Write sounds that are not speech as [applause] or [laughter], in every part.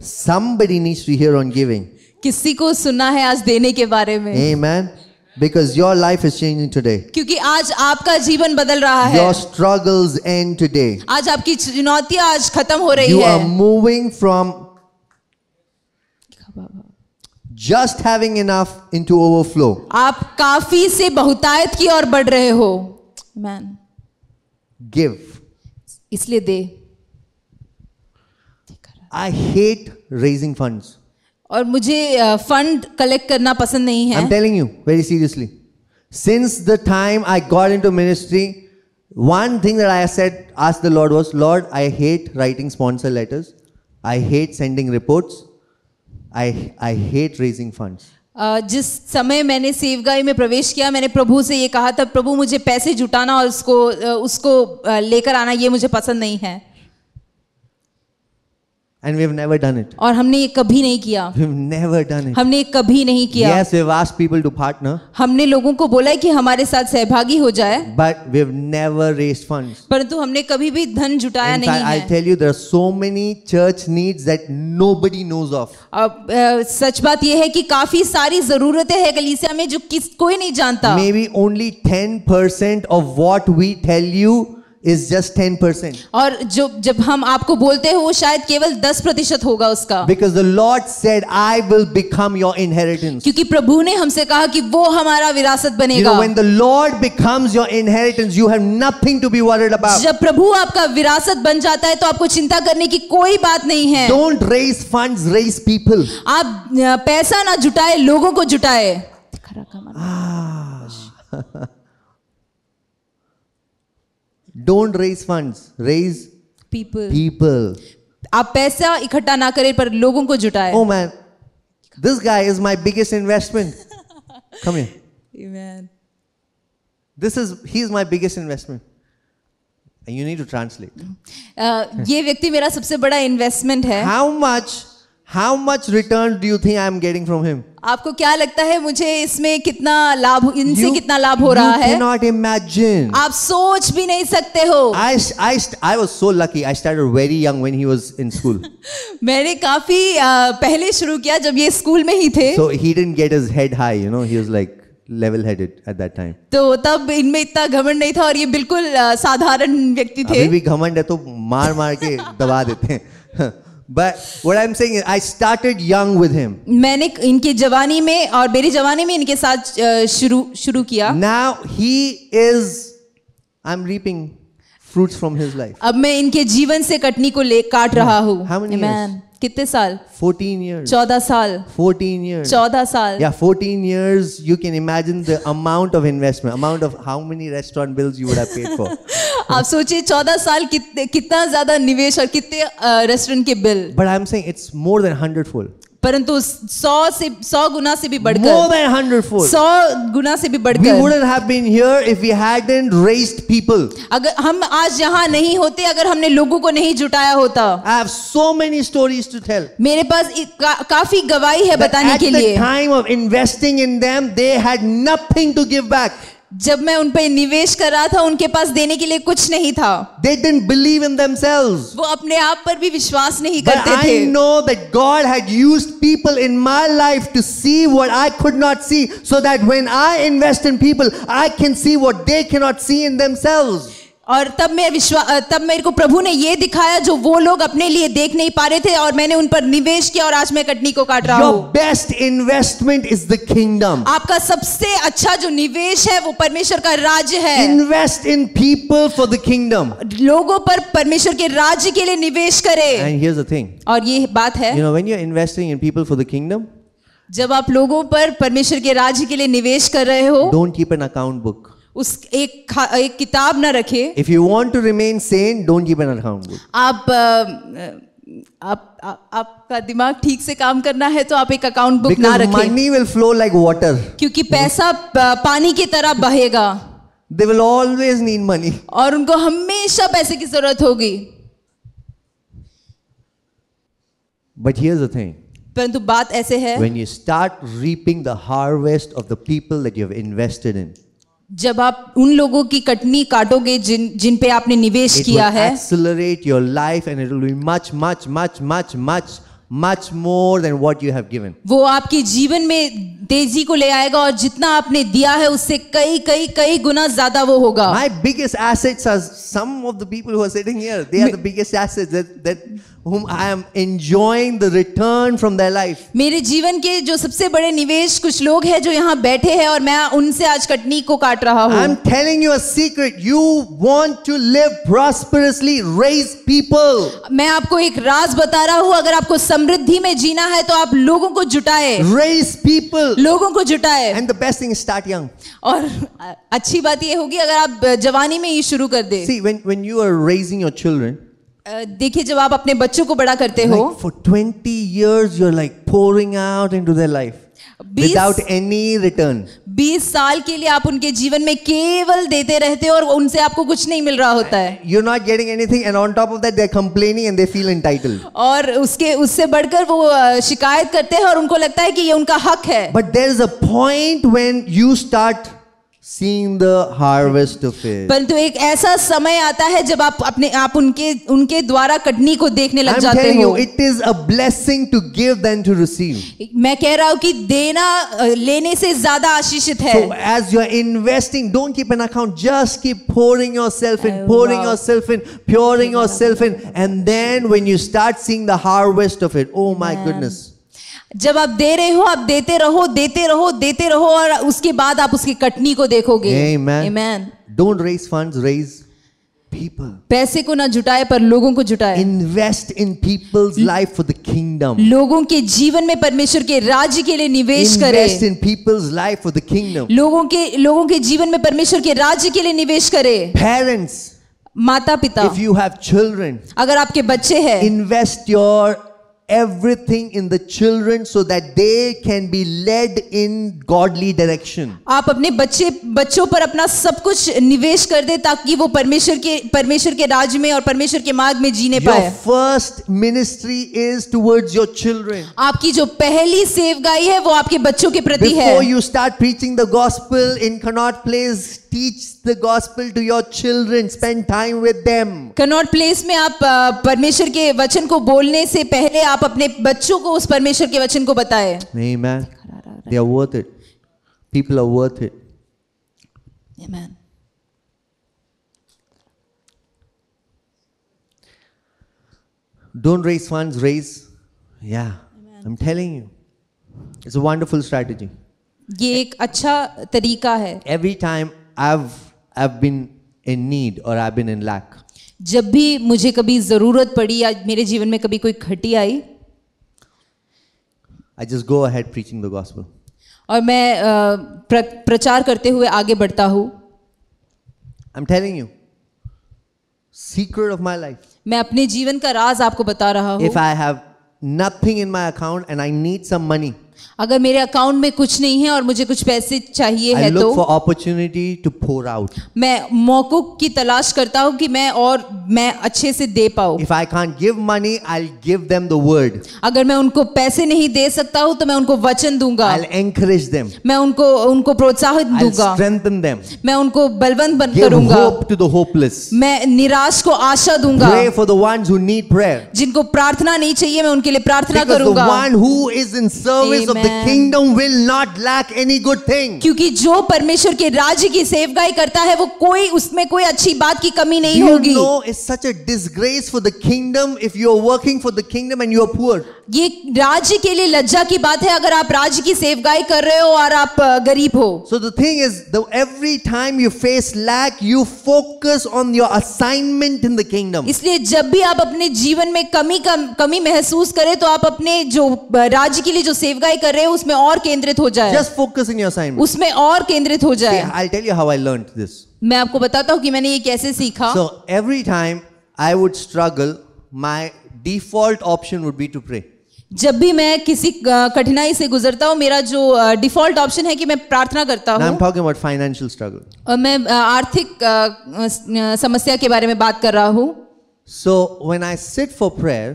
Somebody needs to hear on giving. किसी को सुना है आज देने के बारे में Amen. Because your life is changing today. क्योंकि आज आपका जीवन बदल रहा है. Your struggles end today. आज आपकी चुनौतियां आज खत्म हो रही you है. You are moving from just having enough into overflow. आप काफी से बहुतायत की ओर बढ़ रहे हो. Amen. Give. इसलिए दे. आई हेट रेजिंग फंड और मुझे फंड कलेक्ट करना पसंद नहीं है I am telling you very seriously since the time I got into ministry one thing that I said, asked the Lord was, Lord, I hate writing sponsor letters. I hate sending reports. I, I hate raising funds. Uh, जिस समय मैंने सेवगाई में प्रवेश किया मैंने प्रभु से ये कहा था प्रभु मुझे पैसे जुटाना और उसको उसको लेकर आना ये मुझे पसंद नहीं है And we have never done it. और हमने ये कभी नहीं किया have never done it. हमने ये कभी नहीं किया yes, we've asked people to partner, हमने लोगों को बोला है कि हमारे साथ सहभागी हो जाए but we have never raised funds. परंतु हमने कभी भी धन जुटाया In नहीं fact, है I'll tell you, there are so many church needs that nobody knows of. अब uh, सच बात यह है कि काफी सारी जरूरतें हैं कलीसिया में जो किस कोई नहीं जानता Maybe only 10% of what we tell you is just 10%. और जो जब हम आपको बोलते हैं वो शायद केवल 10 प्रतिशत होगा उसका Because the Lord said, I will become your inheritance. क्योंकि प्रभु ने हमसे कहा कि वो हमारा विरासत बनेगा. You know, when the Lord becomes your inheritance, you have nothing to be worried about. जब प्रभु आपका विरासत बन जाता है तो आपको चिंता करने की कोई बात नहीं है. Don't raise funds, raise people. आप पैसा ना जुटाए लोगों को जुटाए. Ah. Don't raise funds raise people people आप पैसा इकट्ठा ना करें पर लोगों को जुटाएं oh man this guy is my biggest investment come here amen this is he is my biggest investment you need to translate ये व्यक्ति मेरा सबसे बड़ा इन्वेस्टमेंट है how much how much return do you think I am getting from him आपको क्या लगता है मुझे इसमें कितना लाभ इनसे you, कितना लाभ हो रहा है नॉट इमेजिन आप सोच भी नहीं सकते हो I I I so lucky I started very young when he was in school मैंने काफी uh, पहले शुरू किया जब ये स्कूल में ही थे so he didn't get his head high you know he was like level headed at that time तो तब इनमें इतना घमंड नहीं था और ये बिल्कुल साधारण व्यक्ति थे अभी भी घमंड है तो मार मार के दबा देते हैं [laughs] But what I'm saying is, I started young with him. मैंने इनके जवानी में और मेरी जवानी में इनके साथ शुरू शुरू किया. Now he is, I'm reaping fruits from his life. अब मैं इनके जीवन से कटनी को ले काट रहा हूँ. How many Amen. years? कितने साल 14 इयर्स 14 साल 14 इयर्स 14 साल या 14 years you can imagine the amount of investment amount of how many restaurant bills you would have paid for आप सोचिए चौदह साल कितने कितना ज्यादा निवेश और कितने रेस्टोरेंट के bill but I am saying it's more than hundred fold परंतु सौ से सौ गुना से भी बढ़कर more than hundredfold सौ गुना से भी बढ़कर we wouldn't have been here if we hadn't raised people अगर हम आज यहाँ नहीं होते अगर हमने लोगों को नहीं जुटाया होता I have so many stories to tell मेरे पास का, काफी गवाही है बताने के लिए at the time of investing in them they had nothing to give back जब मैं उन पर निवेश कर रहा था उनके पास देने के लिए कुछ नहीं था they didn't believe in themselves. वो अपने आप पर भी विश्वास नहीं But करते I थे। Know that God had used people in my life to see what I could not see so that when I invest in people I can see what they can not see in themselves. और तब मैं विश्वास तब मेरे को प्रभु ने ये दिखाया जो वो लोग अपने लिए देख नहीं पा रहे थे और मैंने उन पर निवेश किया और आज मैं कटनी को काट रहा हूँ best investment is the kingdom आपका सबसे अच्छा जो निवेश है वो परमेश्वर का राज्य है invest in people for the kingdom लोगों पर परमेश्वर के राज्य के लिए निवेश करे थिंग और ये बात है you know, व्हेन किंगडम जब आप लोगों पर परमेश्वर के राज्य के लिए निवेश कर रहे हो don't keep an account book उस एक एक किताब ना रखे if you want to remain sane don't give an account book आप आप आपका दिमाग ठीक से काम करना है तो आप एक अकाउंट बुक ना रखें money will flow like water क्योंकि पैसा पानी की तरह बहेगा they will always need money और उनको हमेशा पैसे की जरूरत होगी बट हियर्स द थिंग परंतु बात ऐसे है when you start reaping the harvest of the people that you have invested in जब आप उन लोगों की कटनी काटोगे जिन जिन पे आपने निवेश किया है accelerate your life and it will be much much much much much much more than what you have given. wo aapke jeevan mein tezi ko le aayega aur jitna aapne diya hai usse kai kai kai guna zyada wo hoga My biggest assets are some of the people who are sitting here. They are the biggest assets that that whom I am enjoying the return from their life. mere jeevan ke jo sabse bade nivesh kuch log hai jo yahan baithe hai aur main unse aaj katni ko kaat raha hu i am telling you a secret. You want to live prosperously, raise people. main aapko ek raaz bata raha hu agar aapko समृद्धि में जीना है तो आप लोगों को जुटाए race people लोगों को जुटाए and the best thing start young और अच्छी बात यह होगी अगर आप जवानी में ही शुरू कर दे see when when you are raising your children देखिए जब आप अपने बच्चों को बड़ा करते हो for twenty years you are like pouring out into their life without any return बीस साल के लिए आप उनके जीवन में केवल देते रहते हो और उनसे आपको कुछ नहीं मिल रहा होता है you not getting anything and on top of that they complaining and they feel entitled और उसके उससे बढ़कर वो शिकायत करते हैं और उनको लगता है कि ये उनका हक है but there is a point when you start Seeing the harvest of it. परंतु एक ऐसा समय आता है जब आप अपने आप उनके उनके द्वारा कटनी को देखने लग I'm जाते हो। it is a blessing to give than to receive. मैं कह रहा हूँ कि देना लेने से ज्यादा आशीषित है। So as you are investing, don't keep an account. Just keep pouring yourself in, pouring yourself in, pouring yourself in, and then when you start seeing the harvest of it, oh my Man. goodness. जब आप दे रहे हो आप देते रहो देते रहो देते रहो और उसके बाद आप उसकी कटनी को देखोगे don't Don't fund funds, raise people. पैसे को ना जुटाए पर लोगों को जुटाए invest in people's life for the kingdom लोगों के जीवन में परमेश्वर के राज्य के लिए निवेश करें invest in people's life for the kingdom लोगों के लोगों के जीवन में परमेश्वर के राज्य के लिए निवेश करें पेरेंट्स माता पिता इफ यू हैव चिल्ड्रन अगर आपके बच्चे हैं invest your everything in the children so that they can be led in godly direction आप अपने बच्चे बच्चों पर अपना सब कुछ निवेश कर दे ताकि वो परमेश्वर के परमेश्वर के राज में और परमेश्वर के मार्ग में जीने पाए your first ministry is towards your children आपकी जो पहली सेवगाई है वो आपके बच्चों के प्रति है before you start preaching the gospel in Connaught Place teach the gospel to your children spend time with them Connaught Place में आप परमेश्वर के वचन को बोलने से पहले आप अपने बच्चों को उस परमेश्वर के वचन को बताएं amen they are worth it people are worth it amen don't raise funds raise yeah amen. i'm telling you it's a wonderful strategy ये एक अच्छा तरीका है every time I've I've been in need or I've been in lack. जब भी मुझे कभी जरूरत पड़ी या मेरे जीवन में कभी कोई घटी आई I just go ahead preaching the gospel. और मैं प्र, प्रचार करते हुए आगे बढ़ता हूँ I'm telling you, secret of my life. मैं अपने जीवन का राज आपको बता रहा हूँ If I have nothing in my account and I need some money. अगर मेरे अकाउंट में कुछ नहीं है और मुझे कुछ पैसे चाहिए है तो for opportunity to pour out मैं मौकों की तलाश करता हूँ कि मैं और मैं अच्छे से दे पाऊ if I can't give money I give them the अगर मैं उनको पैसे नहीं दे सकता हूँ तो मैं उनको वचन दूंगा आई एंकरेज देम मैं उनको उनको प्रोत्साहित दूंगा स्ट्रेंथन देम मैं उनको बलवंत बन करूंगा होप टू द होपलेस मैं निराश को आशा दूंगा pray for the ones who need prayer जिनको प्रार्थना नहीं चाहिए मैं उनके लिए प्रार्थना करूंगा because Amen. of the kingdom will not lack any good thing. क्योंकि जो परमेश्वर के राज्य की सेवकाई करता है वो कोई उसमें कोई अच्छी बात की कमी नहीं होगी. You know it's such a disgrace for the kingdom if you are working for the kingdom and you are poor. ये राज्य के लिए लज्जा की बात है अगर आप राज्य की सेवकाई कर रहे हो और आप गरीब हो. So the thing is the every time you face lack you focus on your assignment in the kingdom. इसलिए जब भी आप अपने जीवन में कमी कम, कमी महसूस करें तो आप अपने जो राज्य के लिए जो सेवकाई कर रहे हो उसमें और केंद्रित हो जाए just focus in your assignment उसमें और केंद्रित हो जाए I tell you how I learn this मैं आपको बताता हूँ कि मैंने ये कैसे सीखा so every time I would struggle my default option would be to pray जब भी मैं किसी कठिनाई से गुजरता हूँ मेरा जो डिफॉल्ट ऑप्शन है कि मैं प्रार्थना करता हूँ फाइनेंशियल स्ट्रगल मैं आर्थिक समस्या के बारे में बात कर रहा हूँ so when I sit for prayer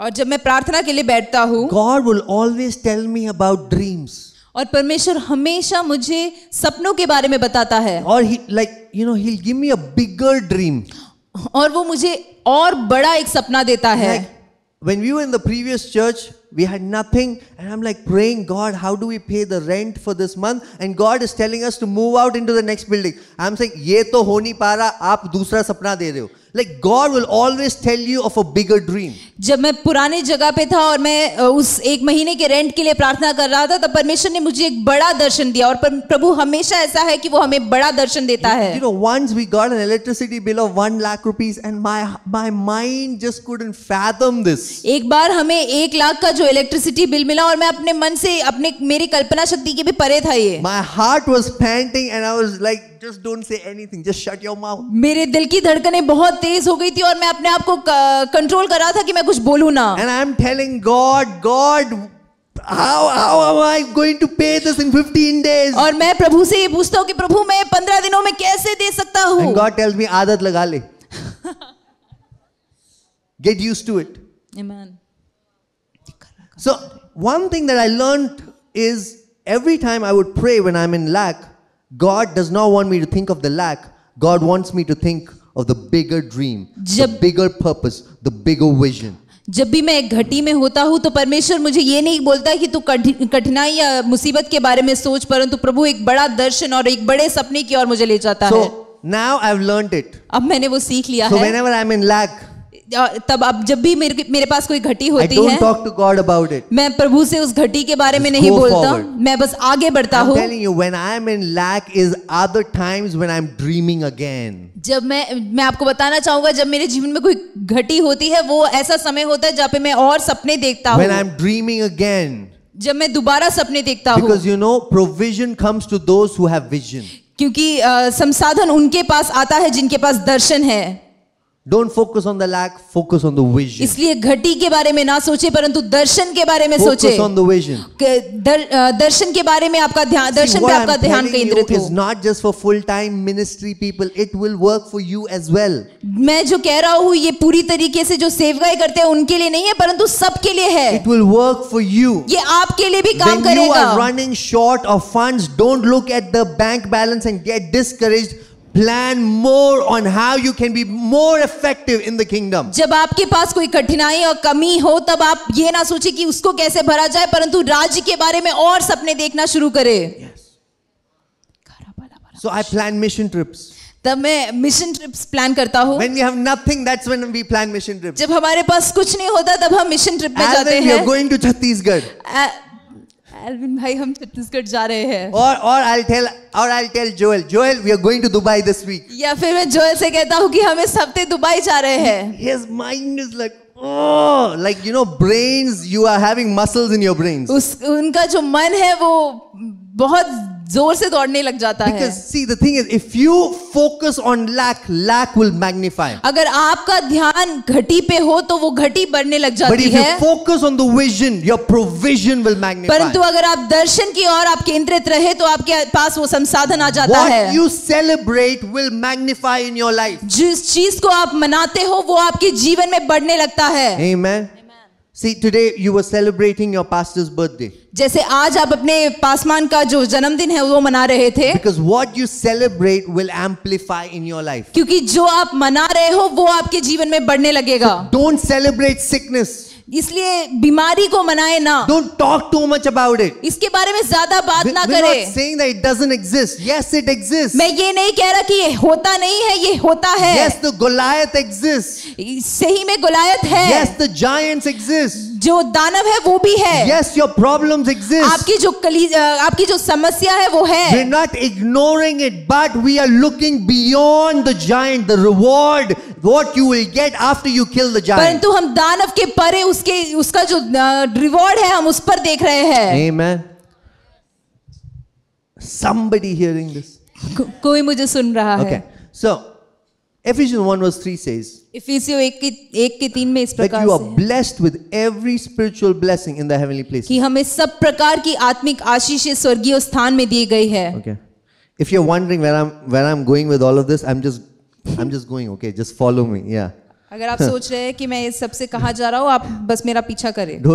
और जब मैं प्रार्थना के लिए बैठता हूँ God will always tell me about dreams और परमेश्वर हमेशा मुझे सपनों के बारे में बताता है और like you know he give me a bigger dream और वो मुझे और बड़ा एक सपना देता है when we were in the previous church we had nothing and I am like praying God how do we pay the rent for this month and God is telling us to move out into the next building I am saying ये तो हो नहीं पा रहा आप दूसरा सपना दे रहे हो Like God will always tell you of a bigger dream. जब मैं पुराने जगह पे था और मैं उस एक महीने के रेंट के लिए प्रार्थना कर रहा था तब परमेश्वर ने मुझे एक बड़ा दर्शन दिया और प्रभु हमेशा ऐसा है कि वो हमें बड़ा दर्शन देता है you know once we got an electricity bill of one lakh rupees and my my mind just couldn't fathom this एक बार हमें एक लाख का जो इलेक्ट्रिसिटी बिल मिला और मैं अपने मन से अपने मेरी कल्पना शक्ति के भी परे था ये my heart was panting and i was like just don't say anything just shut your mouth मेरे दिल की धड़कनें बहुत तेज हो गई थी और मैं अपने आप को कंट्रोल कर रहा था कि मैं कुछ बोलूं ना and I am telling God God How, how am I going to pay this in 15 days? और मैं प्रभु से ये पूछता हूँ कि प्रभु मैं पंद्रह दिनों में कैसे दे सकता हूँ? And God tells me आदत लगा ले. [laughs] Get used to it. Amen. So one thing that I learned is every time I would pray when I'm in lack, God does not want me to think of the lack. God wants me to think of the bigger dream, जब, the bigger purpose, the bigger vision. जब भी मैं घटी में होता हूँ तो परमेश्वर मुझे ये नहीं बोलता कि तू कठिनाई या मुसीबत के बारे में सोच परंतु प्रभु एक बड़ा दर्शन और एक बड़े सपने की ओर मुझे ले जाता so, है now I've learned it. अब मैंने वो सीख लिया so है. whenever I'm in lack, तब अब जब भी मेरे मेरे पास कोई घटी होती है मैं प्रभु से उस घटी के बारे में नहीं बोलता मैं बस आगे बढ़ता हूँ जब मैं मैं आपको बताना चाहूंगा जब मेरे जीवन में कोई घटी होती है वो ऐसा समय होता है जहाँ पे मैं और सपने देखता हूँ जब मैं दोबारा सपने देखता हूँ प्रोविजन कम्स टू दोज क्योंकि uh, संसाधन उनके पास आता है जिनके पास दर्शन है don't focus on the lack focus on the vision इसलिए घटी के बारे में ना सोचे परंतु दर्शन के बारे में सोचे फोकस ऑन द विजन दर्शन के बारे में आपका ध्यान दर्शन पे आपका ध्यान केंद्रित हो it is not just for full time ministry people it will work for you as well मैं जो कह रहा हूं ये पूरी तरीके से जो सेवकाई करते हैं उनके लिए नहीं है परंतु सबके लिए है it will work for you ये आपके लिए भी काम करेगा you are running short of funds don't look at the bank balance and get discouraged plan more on how you can be more effective in the kingdom जब आपके पास कोई कठिनाई और कमी हो तब आप ये ना सोचे कि उसको कैसे भरा जाए परंतु राज्य के बारे में और सपने देखना शुरू करे so I plan mission trips तब मैं मिशन ट्रिप्स प्लान करता हूँ When we have nothing, that's when we plan mission trips. जब हमारे पास कुछ नहीं होता तब हम मिशन ट्रिप पे जाते हैं। As we are going to Chhattisgarh. Alvin भाई हम छत्तीसगढ़ जा रहे हैं और और आई टेल और I tell Joel Joel we are going to Dubai this week या फिर मैं जोएल से कहता हूँ कि हम इस हफ्ते दुबई जा रहे हैं his mind is like Oh, like you know, brains. You are having muscles in your brains. उस उनका जो मन है वो बहुत जोर से दौड़ने लग जाता Because, है see, the thing is, if you focus on lack, lack will magnify. अगर आपका ध्यान घटी पे हो तो वो घटी बढ़ने लग जाती But if है focus on the vision, your provision will magnify. परंतु अगर आप दर्शन की ओर आप केंद्रित रहे तो आपके पास वो संसाधन आ जाता What है you celebrate will magnify in your life जिस चीज को आप मनाते हो वो आपके जीवन में बढ़ने लगता है Amen. See, today you were celebrating your pastor's birthday. जैसे आज आप अपने पासमान का जो जन्मदिन है वो मना रहे थे Because what you celebrate will amplify in your life. क्योंकि जो आप मना रहे हो वो आपके जीवन में बढ़ने लगेगा. So don't celebrate sickness. इसलिए बीमारी को मनाए ना don't talk too much about it इसके बारे में ज्यादा बात ना करें saying that it doesn't exist yes it exist मैं ये नहीं कह रहा कि ये होता नहीं है ये होता है यस द गोलायत एग्जिस्ट सही में गोलायत है यस द जायंट्स एग्जिस्ट जो दानव है वो भी है यस योर प्रॉब्लम्स एग्जिस्ट आपकी जो कली आपकी जो समस्या है वो है we not ignoring it but we are looking beyond the giant the reward what you will get after you kill the giant परंतु हम दानव के परे उसके उसका जो रिवॉर्ड है हम उस पर देख रहे हैं amen somebody hearing this कोई मुझे सुन रहा है okay so Ephesians 1 verse 3 says इफिसियो 1 that you are blessed with every spiritual blessing in the heavenly places कि हमें सब प्रकार की आत्मिक आशीषें स्वर्गीय स्थान में दी गई है okay if you're wondering where I'm where I'm going with all of this I'm just I'm just going, okay, just follow me, yeah. Don't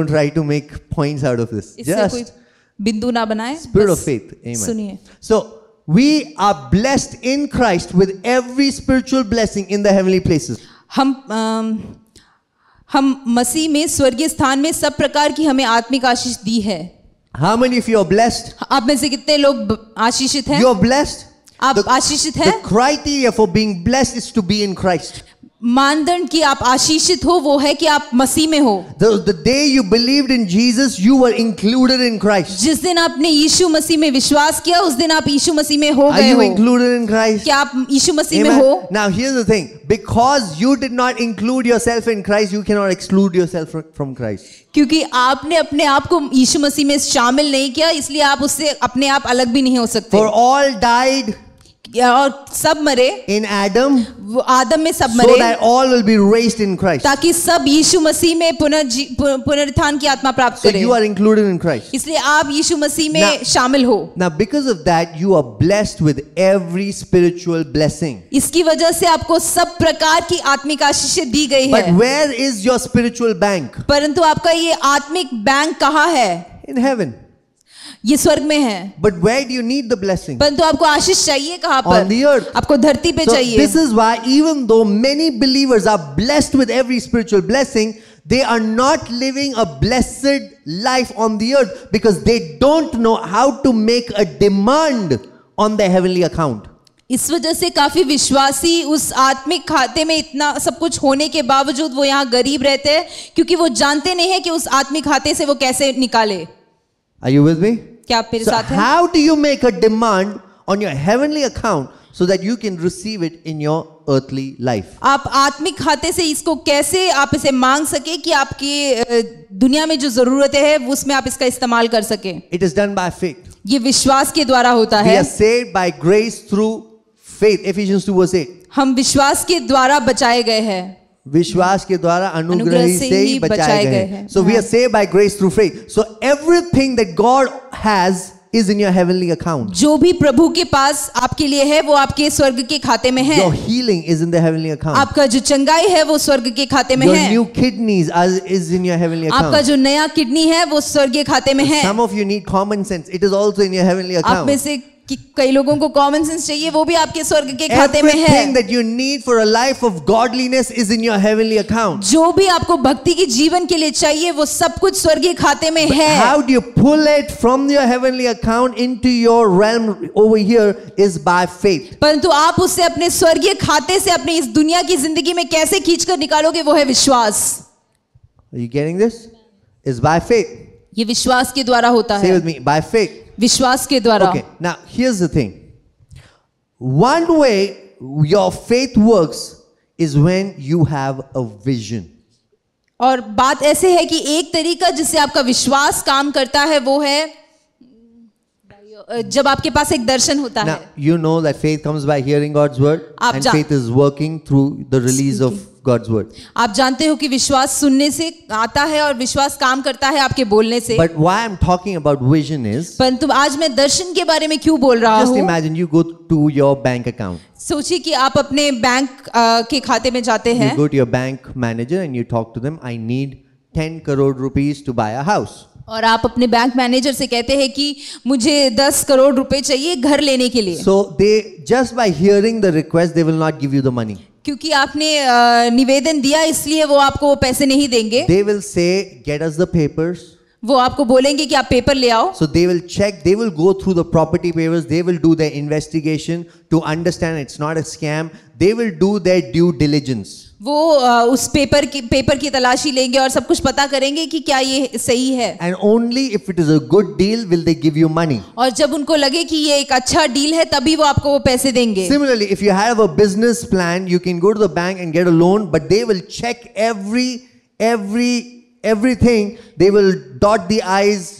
try to make points out of this. Just spirit of faith. Amen. So, we are blessed in Christ with every spiritual blessing in the heavenly places. हम um, हम मसीह में स्वर्गीय स्थान में सब प्रकार की हमें आत्मिक आशीष दी है how many if you are blessed आप में से कितने लोग आशीषित हैं यू आर ब्लेस्ड आप आशीषित हैं criteria for being blessed is to be in Christ मानदंड कि आप आशीषित हो वो है कि आप मसीह में हो day you believe in Jesus you were included in Christ जिस दिन आपने यीशु मसीह में विश्वास किया उस दिन आप यीशु मसीह में हो गए हो इंक्लूडेड इन क्राइस्ट क्या आप यीशु मसीह में हो now hear the thing because you did not include yourself in Christ you can not exclude yourself from Christ क्योंकि आपने अपने आप को यीशु मसीह में शामिल नहीं किया इसलिए आप उससे अपने आप अलग भी नहीं हो सकते फॉर ऑल डाइड और सब मरे इन एडम आदम में सब मरे all will be raised in Christ ताकि सब यीशु मसीह में पुनर की आत्मा प्राप्त करें you are included in Christ इसलिए आप यीशु मसीह में शामिल हो ना because of that you are blessed with every spiritual blessing इसकी वजह से आपको सब प्रकार की आत्मिक आशीष दी गई है but where is your spiritual bank परंतु आपका ये आत्मिक बैंक कहाँ है इन हेवन ये स्वर्ग में है but where do need the blessing परंतु आपको आशीष चाहिए कहां पर earth. आपको धरती पे so चाहिए this is why even though many believers are blessed with every spiritual blessing they are not living a blessed life on the earth because they don't know how to make a demand on their heavenly account इस वजह से काफी विश्वासी उस आत्मिक खाते में इतना सब कुछ होने के बावजूद वो यहाँ गरीब रहते हैं क्योंकि वो जानते नहीं है कि उस आत्मिक खाते से वो कैसे निकाले Are you with me? क्या आप मेरे so साथ हैं? How do you make a demand on your heavenly account so that you can receive it in your earthly life? आप आत्मिक खाते से इसको कैसे आप इसे मांग सके कि आपकी दुनिया में जो जरूरतें हैं उसमें आप इसका इस्तेमाल कर सके It is done by faith. ये विश्वास के द्वारा होता है. We are saved by grace through faith. Ephesians 2 verse 8. हम विश्वास के द्वारा बचाए गए हैं. विश्वास के द्वारा अनुग्रह से ही बचाए गए हैं so we are saved by grace through faith so everything that God has is in your heavenly account जो भी प्रभु के पास आपके लिए है वो आपके स्वर्ग के खाते में है your healing is in the heavenly account आपका जो चंगाई है वो स्वर्ग के खाते में your है new kidneys is in your heavenly account आपका जो नया किडनी है वो स्वर्ग के खाते में है some of you need common sense it is also in your heavenly account आप में से कि कई लोगों को कॉमन सेंस चाहिए वो भी आपके स्वर्ग के खाते में है जो भी आपको भक्ति के जीवन के लिए चाहिए वो सब कुछ स्वर्गीय खाते में है how do you pull it from your heavenly account into your realm over here is by faith परंतु आप उसे अपने स्वर्गीय खाते से अपने इस दुनिया की जिंदगी में कैसे खींचकर निकालोगे वो है विश्वास you getting this is by faith ये विश्वास के द्वारा होता है बाय फेथ विश्वास के द्वारा ना here is the thing one way your faith works is when you have a vision और बात ऐसे है कि एक तरीका जिससे आपका विश्वास काम करता है वो है जब आपके पास एक दर्शन होता Now, है you know that faith comes by hearing God's word and faith is working through the release of God's word. आप जानते हो कि विश्वास सुनने से आता है और विश्वास काम करता है आपके बोलने से but why am talking about vision is परंतु आज मैं दर्शन के बारे में क्यों बोल रहा हूँ imagine you go to your bank account सोचिए कि आप अपने बैंक uh, के खाते में जाते हैं go to your bank manager and you talk to to I need ten crore rupees to buy buy a और आप अपने बैंक मैनेजर से कहते हैं कि मुझे दस करोड़ रुपए चाहिए घर लेने के लिए so they just by hearing the request they will not give you the money क्योंकि आपने निवेदन दिया इसलिए वो आपको वो पैसे नहीं देंगे they will say get us the papers वो आपको बोलेंगे कि आप पेपर ले आओ so they will check they will go through the property papers they will do the investigation to understand it's not a scam they will do their due diligence वो उस paper की पेपर की तलाशी लेंगे और सब कुछ पता करेंगे कि क्या ये सही है and only if it is a good deal will they give you money और जब उनको लगे कि ये एक अच्छा डील है तभी वो आपको वो पैसे देंगे similarly if you have a business plan you can go to the bank and get a loan but they will check every every everything, they will dot the I's,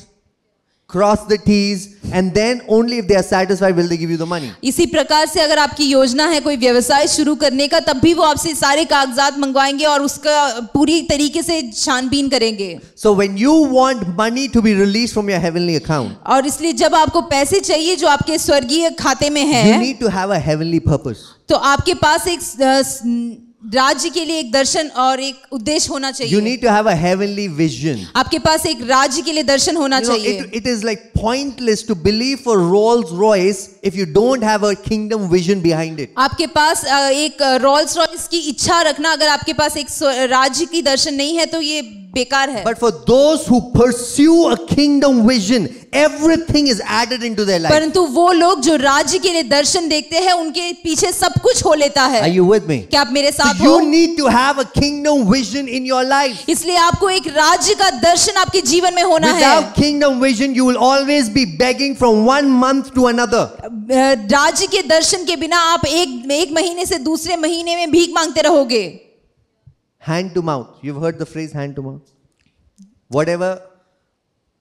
cross the T's, and then only if they are satisfied will they give you the money. इसी प्रकार से अगर आपकी योजना है कोई व्यवसाय शुरू करने का तब भी वो आपसे सारे कागजात मंगवाएंगे और उसका पूरी तरीके से छानबीन करेंगे So when you want money to be released from your heavenly account, और इसलिए जब आपको पैसे चाहिए जो आपके स्वर्गीय खाते में है you need to have a heavenly purpose. तो आपके पास एक राज्य के लिए एक दर्शन और एक उद्देश्य होना चाहिए you need to have a heavenly vision आपके पास एक राज्य के लिए दर्शन होना you know, चाहिए it is like pointless to believe for Rolls Royce if you don't have a kingdom vision behind it आपके पास एक रोल्स रॉयस की इच्छा रखना अगर आपके पास एक राज्य की दर्शन नहीं है तो ये बेकार है but for those who pursue a kingdom vision everything is added into their life परंतु वो लोग जो राज्य के लिए दर्शन देखते हैं उनके पीछे सब कुछ हो लेता है आर यू विद मी क्या आप मेरे साथ हो you need to have a kingdom vision in your life इसलिए आपको एक राज्य का दर्शन आपके जीवन में होना Without है without kingdom vision you will always be begging from one month to another राज्य के दर्शन के बिना आप एक एक महीने से दूसरे महीने में भीख मांगते रहोगे hand to mouth. You've heard the phrase hand to mouth. Whatever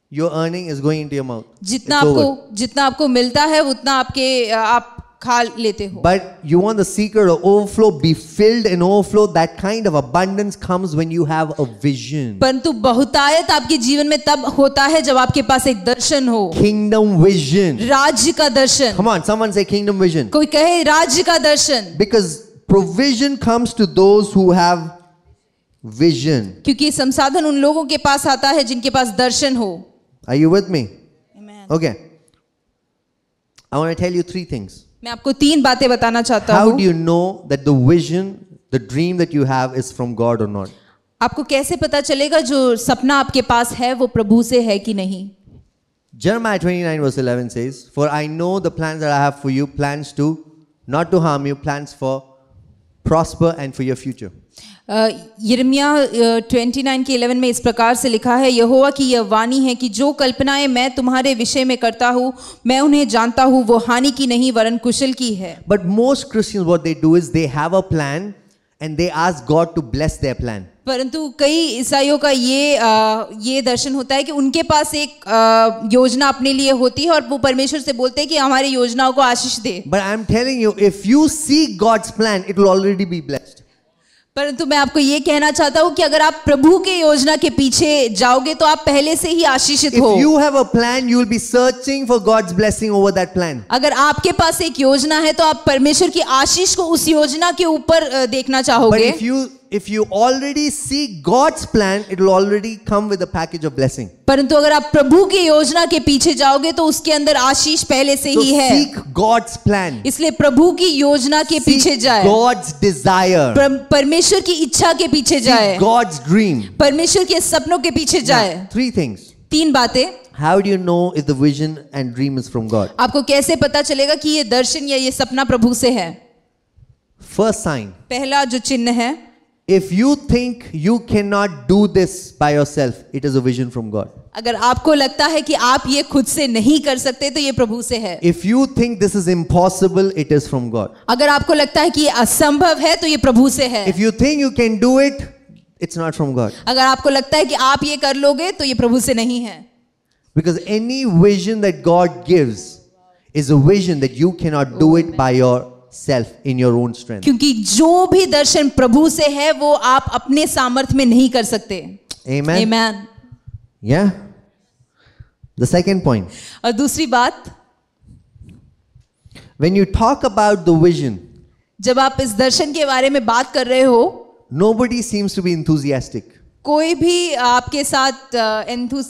you're earning is going into your mouth. jitna aapko jitna aapko milta hai utna aapke aap kha lete ho But you want the secret of overflow be filled and overflow. That kind of abundance comes when you have a vision. parantu bahutayat aapke jeevan mein tab hota hai jab aapke paas ek darshan ho Kingdom vision. rajya ka darshan Come on, someone say kingdom vision. koi kahe rajya ka darshan Because provision comes to those who have vision क्योंकि संसाधन उन लोगों के पास आता है जिनके पास दर्शन हो I you with me okay I want tell you three things मैं आपको तीन बातें बताना चाहता हूं how do you know that the vision the dream that you have is from God और नॉट आपको कैसे पता चलेगा जो सपना आपके पास है वो प्रभु से है कि नहीं Jeremiah 29 verse 11 says, For I know the plans that I have for you, plans to not to harm you, plans for prosper and for your future. यरमिया नाइन के इलेवन में इस प्रकार से लिखा है यहोवा की यह वाणी है कि जो कल्पनाएं मैं तुम्हारे विषय में करता हूँ मैं उन्हें जानता हूँ वो हानि की नहीं वरन कुशल की है but most Christian what they do is they have a plan and they ask God to bless their plan परंतु कई ईसाइयों का ये आ, ये दर्शन होता है कि उनके पास एक आ, योजना अपने लिए होती है और वो परमेश्वर से बोलते हैं कि हमारी योजनाओं को आशीष दे but I am telling you if you see God's plan it will already be blessed परंतु मैं आपको ये कहना चाहता हूँ कि अगर आप प्रभु के योजना के पीछे जाओगे तो आप पहले से ही आशीषित हो you have a plan you will be searching for God's blessing over that अगर आपके पास एक योजना है तो आप परमेश्वर की आशीष को उस योजना के ऊपर देखना चाहोगे if you if you already see God's plan, it will already come with a package of blessing. परंतु अगर आप प्रभु की योजना के पीछे जाओगे तो उसके अंदर आशीष पहले से so ही है seek God's plan. इसलिए प्रभु की योजना के seek पीछे जाए God's desire. परमेश्वर की इच्छा के पीछे seek जाए God's dream. परमेश्वर के सपनों के पीछे जाए Now, three things. तीन बातें How do you know if the vision and dream is from God? आपको कैसे पता चलेगा कि ये दर्शन या ये सपना प्रभु से है First sign. पहला जो चिन्ह है If you think you cannot do this by yourself, it is a vision from God. अगर आपको लगता है कि आप ये खुद से नहीं कर सकते तो ये प्रभु से है If you think this is impossible, it is from God. अगर आपको लगता है कि ये असंभव है तो ये प्रभु से है If you think you can do it, it's not from God. अगर आपको लगता है कि आप ये कर लोगे तो ये प्रभु से नहीं है Because any vision that God gives is a vision that you cannot do it by yourself. Self in your own strength क्योंकि जो भी दर्शन प्रभु से है वो आप अपने सामर्थ्य में नहीं कर सकते Amen. Amen. Yeah. और दूसरी बात when you talk about the vision जब आप इस दर्शन के बारे में बात कर रहे हो nobody seems to be enthusiastic. कोई भी आपके साथ uh,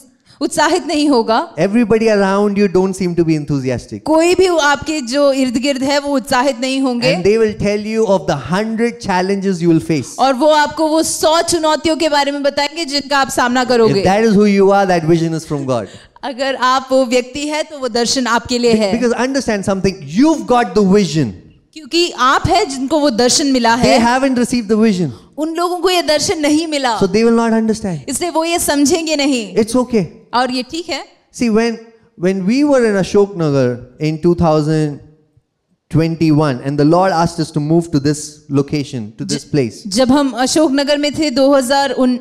उत्साहित नहीं होगा everybody around you don't seem to be enthusiastic कोई भी आपके जो इर्द गिर्द है वो उत्साहित नहीं होंगे and they will tell you of the hundred challenges you will face और वो आपको वो सौ चुनौतियों के बारे में बताएंगे जिनका आप सामना करोगे that is who you are that vision is from God अगर आप वो व्यक्ति है तो वो दर्शन आपके लिए है because understand something you got the vision क्योंकि आप है जिनको वो दर्शन मिला है vision. उन लोगों को ये दर्शन नहीं मिला so they will not understand इसलिए वो ये समझेंगे नहीं इट्स ओके okay. और ये ठीक है See when when we were in Ashok Nagar in 2021 and the Lord asked us to move to this location to this place. जब हम अशोक नगर में थे 2019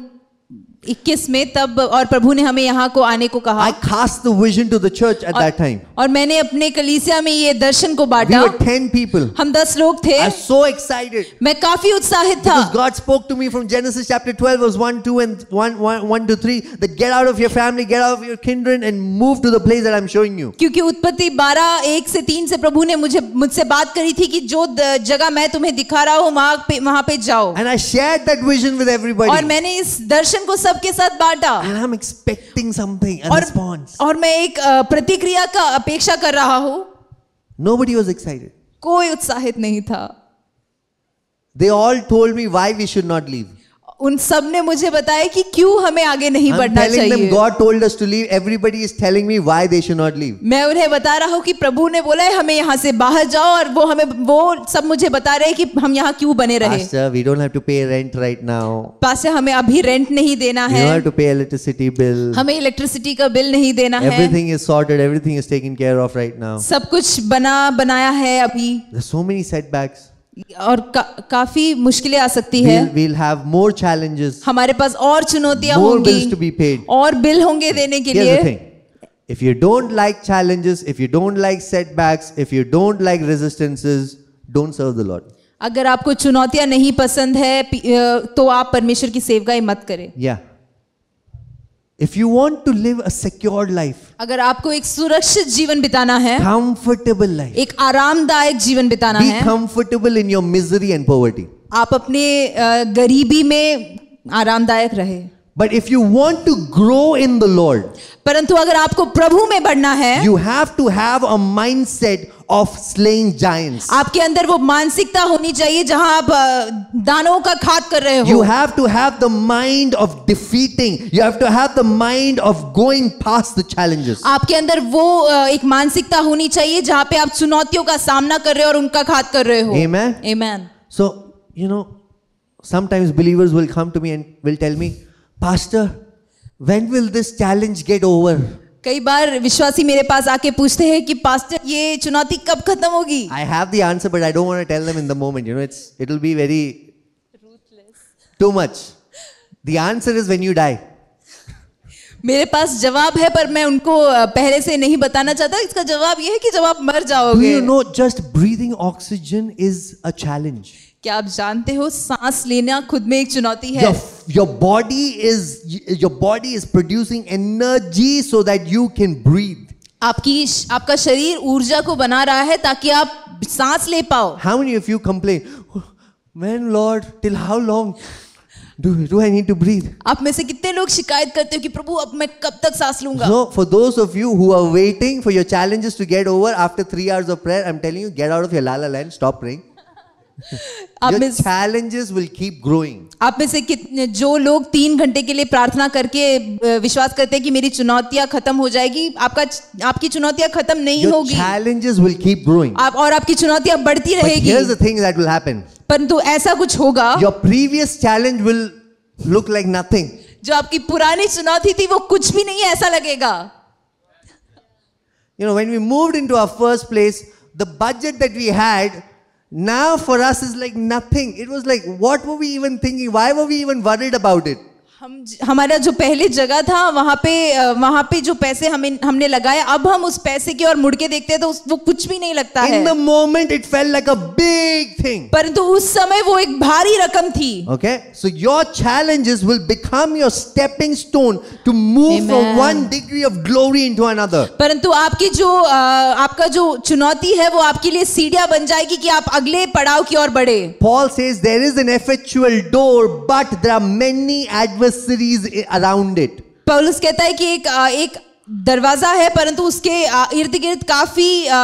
21 में तब और प्रभु ने हमें यहाँ को आने को कहा I cast the vision to the church at और, that time. और मैंने अपने कलीसिया में ये दर्शन को बांटा we were 10 people. हम 10 लोग थे I was so excited. मैं काफी उत्साहित था Because God spoke to me from Genesis chapter 12 verse 1 2 and 1 1, 1 to 3 that get out of your family get out of your kindred and move to the place that I'm showing you. क्योंकि उत्पत्ति 12 1 से 3 से प्रभु ने मुझे मुझसे बात करी थी कि जो जगह मैं तुम्हें दिखा रहा हूँ वहां पे वहां पे जाओ And I shared that vision with everybody. और मैंने इस दर्शन को सब सबके साथ बांटा आई एम एक्सपेक्टिंग समथिंग और मैं एक प्रतिक्रिया का अपेक्षा कर रहा हूं नो बडी वॉज एक्साइटेड कोई उत्साहित नहीं था they all told me why we should not leave उन सब ने मुझे बताया कि क्यों हमें आगे नहीं बढ़ना चाहिए God told us to leave. Everybody is telling me why they should not leave. मैं उन्हें बता रहा हूँ कि प्रभु ने बोला है हमें यहाँ से बाहर जाओ और वो हमें वो सब मुझे बता रहे हैं कि हम यहाँ क्यों बने रहे Pastor, we don't have to pay rent right now. पासे हमें अभी रेंट नहीं देना है We don't have to pay electricity bill. हमें इलेक्ट्रिसिटी का बिल नहीं देना everything है Everything is sorted, everything is taken care of right now. सब कुछ बना बनाया है अभी There's so many setbacks. और का, काफी मुश्किलें आ सकती है we'll, we'll have more challenges, हमारे पास और चुनौतियां होंगी और बिल होंगे देने के लिए If you don't like challenges, if you don't like setbacks, if you don't like resistances, don't serve the Lord. अगर आपको चुनौतियां नहीं पसंद है तो आप परमेश्वर की सेवकाई मत करें yeah. If you want to live a secure life, अगर आपको एक सुरक्षित जीवन बिताना है comfortable life, एक आरामदायक जीवन बिताना be है comfortable in your misery and poverty. आप अपने गरीबी में आरामदायक रहे But if you want to grow in the Lord, परंतु अगर आपको प्रभु में बढ़ना है you have to have a mindset of slaying giants. आपके अंदर वो मानसिकता होनी चाहिए जहां आप दानों का खाद कर रहे हो You have to have the mind of defeating. You have to have the mind of going past the challenges. आपके अंदर वो एक मानसिकता होनी चाहिए जहां पे आप चुनौतियों का सामना कर रहे हो और उनका खाद कर रहे हो Amen. Amen. So, you know, sometimes believers will come to me and will tell me pastor when will this challenge get over कई बार विश्वासी मेरे पास आके पूछते हैं कि पास्टर ये चुनौती कब खत्म होगी I have the answer but I don't want to tell them in the moment you know it's it will be very ruthless too much the answer is when you die मेरे पास जवाब है पर मैं उनको पहले से नहीं बताना चाहता इसका जवाब यह है कि जब आप मर जाओगे you know just breathing oxygen is a challenge क्या आप जानते हो सांस लेना खुद में एक चुनौती है your body is your body is producing energy so that you can breathe आपकी आपका शरीर ऊर्जा को बना रहा है ताकि आप सांस ले पाओ how many of you complain when Lord till how long do do I need to breathe आप में से कितने लोग शिकायत करते हो कि प्रभु अब मैं कब तक सांस लूंगा no for those are waiting for your challenges to get over after three hours of prayer I am telling you get out of your lala land stop praying challenges will keep growing आप में से कितने जो लोग तीन घंटे के लिए प्रार्थना करके विश्वास करते हैं कि मेरी चुनौतियां खत्म हो जाएगी आपका आपकी चुनौतियां खत्म नहीं होगी चैलेंजेस विल कीप ग्रोइंग आप और आपकी चुनौतियां बढ़ती रहेगी here is the thing that will happen परंतु ऐसा कुछ होगा your previous challenge will look like nothing जो आपकी पुरानी चुनौती थी वो कुछ भी नहीं ऐसा लगेगा you know when we moved into our first place the budget that we had Now for us is like nothing. It was like, what were we even thinking? Why were we even worried about it? हम हमारा जो पहले जगह था वहाँ पे वहाँ पे जो पैसे हमें हमने लगाए अब हम उस पैसे की ओर मुड़ के देखते हैं तो उस, वो कुछ भी नहीं लगता In है the moment it felt like a big thing. परंतु उस समय वो एक भारी रकम थी Okay? So your challenges will become your stepping stone to move Amen. from one degree of glory into another. परंतु आपकी जो आपका जो चुनौती है वो आपके लिए सीढ़ियां बन जाएगी कि आप अगले पड़ाव की ओर बढ़े Paul says there is an effectual door but there are many adversaries adversaries around it. पौलुस कहता है कि एक एक दरवाजा है परंतु उसके इर्द गिर्द काफी आ,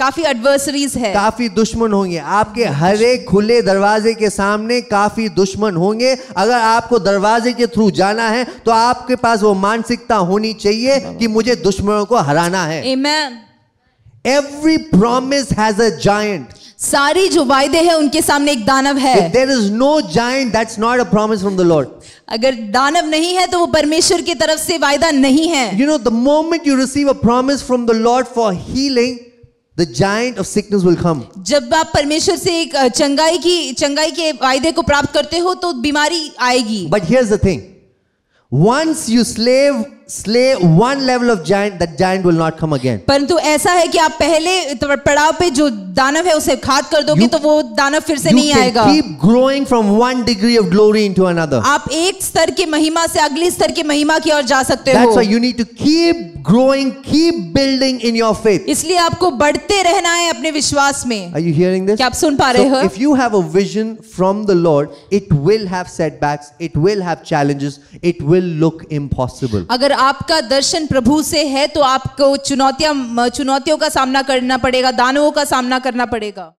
काफी एडवर्सरीज है काफी दुश्मन होंगे आपके हर एक खुले दरवाजे के सामने काफी दुश्मन होंगे अगर आपको दरवाजे के थ्रू जाना है तो आपके पास वो मानसिकता होनी चाहिए कि मुझे दुश्मनों को हराना है Amen. Every promise has a giant. सारी जो वायदे हैं उनके सामने एक दानव है there is no giant, that's not a promise from the Lord. अगर दानव नहीं है तो वो परमेश्वर की तरफ से वायदा नहीं है You know, the moment you receive a promise from the Lord for healing, the giant of sickness will come. जब आप परमेश्वर से एक चंगाई की चंगाई के वायदे को प्राप्त करते हो तो बीमारी आएगी. But here's the thing. Once you slave slay one level of giant that giant will not come again परंतु ऐसा है कि आप पहले पड़ाव पे जो दानव है उसे खात कर दोगे तो वो दानव फिर से नहीं आएगा keep growing from one degree of glory into another आप एक स्तर की महिमा से अगले स्तर की महिमा की ओर जा सकते हो that's why you need to keep growing keep building in your faith इसलिए आपको बढ़ते रहना है अपने विश्वास में are you hearing this क्या आप सुन पा रहे हो if you have a vision from the lord it will have setbacks it will have challenges it will look impossible अगर आपका दर्शन प्रभु से है तो आपको चुनौतियां चुनौतियों का सामना करना पड़ेगा दानवों का सामना करना पड़ेगा